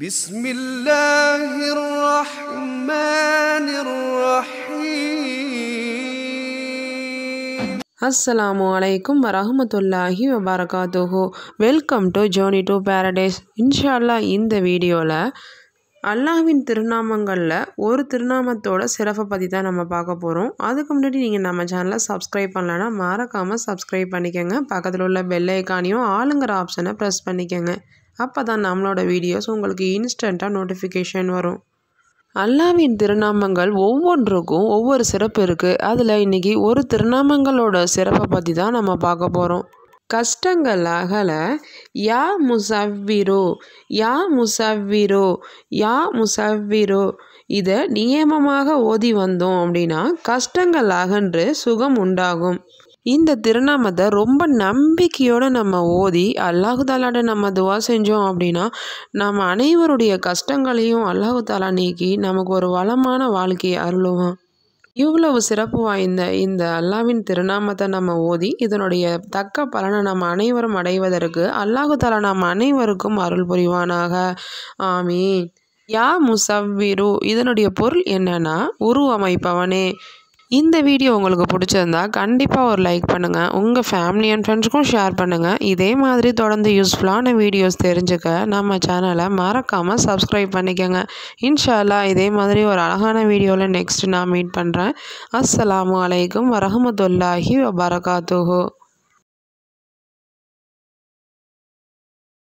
بسم الله الرحمن الرحيم அஸ்ஸலாமு அலைக்கும் வரஹமத்துல்லாஹி வபரகாத்துஹு welcome to journey to paradise இன்ஷால்லா இந்த வீடியோவில் அல்லாஹ்வின் திருநாமங்களில் ஒரு திருநாமத்தோட சிறப்பை பற்றி தான் நம்ம பார்க்க போகிறோம் அதுக்கு முன்னாடி நீங்கள் நம்ம சேனலை சப்ஸ்கிரைப் பண்ணலன்னா மறக்காமல் சப்ஸ்கிரைப் பண்ணிக்கோங்க பக்கத்தில் உள்ள பெல்லைக்கானியும் ஆளுங்கிற ஆப்ஷனை ப்ரெஸ் பண்ணிக்கோங்க அப்போ தான் நம்மளோட வீடியோஸ் உங்களுக்கு இன்ஸ்டண்ட்டாக நோட்டிஃபிகேஷன் வரும் அல்லாவின் திருநாமங்கள் ஒவ்வொன்றுக்கும் ஒவ்வொரு சிறப்பு இருக்குது அதில் இன்றைக்கி ஒரு திருநாமங்களோட சிறப்பை பற்றி தான் நம்ம பார்க்க போகிறோம் கஷ்டங்கள் அகலை யா முசவ்விரோ யா முசவ்விரோ யா முசவ்விரோ இதை நியமமாக ஓதி வந்தோம் அப்படின்னா கஷ்டங்கள் அகன்று சுகம் உண்டாகும் இந்த திருநாமத்தை ரொம்ப நம்பிக்கையோடு நம்ம ஓதி அல்லாஹு தாலாட நம்ம துவா செஞ்சோம் அப்படின்னா நம்ம அனைவருடைய கஷ்டங்களையும் அல்லாஹு தாலா நீக்கி நமக்கு ஒரு வளமான வாழ்க்கையை அருளுவான் இவ்வளவு சிறப்பு வாய்ந்த இந்த அல்லாவின் திருநாமத்தை நம்ம ஓதி இதனுடைய தக்க பலனை நம்ம அனைவரும் அடைவதற்கு அல்லாஹு தலா நாம் அனைவருக்கும் அருள் புரிவானாக ஆமீன் யா முசவ்விரு இதனுடைய பொருள் என்னன்னா உருவமைப்பவனே இந்த வீடியோ உங்களுக்கு பிடிச்சிருந்தா கண்டிப்பாக ஒரு லைக் பண்ணுங்கள் உங்கள் ஃபேமிலி அண்ட் ஃப்ரெண்ட்ஸ்க்கும் ஷேர் பண்ணுங்கள் இதே மாதிரி தொடர்ந்து யூஸ்ஃபுல்லான வீடியோஸ் தெரிஞ்சுக்க நம்ம சேனலை மறக்காமல் சப்ஸ்கிரைப் பண்ணிக்கோங்க இன்ஷால்லா இதே மாதிரி ஒரு அழகான வீடியோவில் நெக்ஸ்ட் நான் மீட் பண்ணுறேன் அஸ்லாம் வலைக்கம் வரமத்துல்லாஹி வபரகாத்துஹோ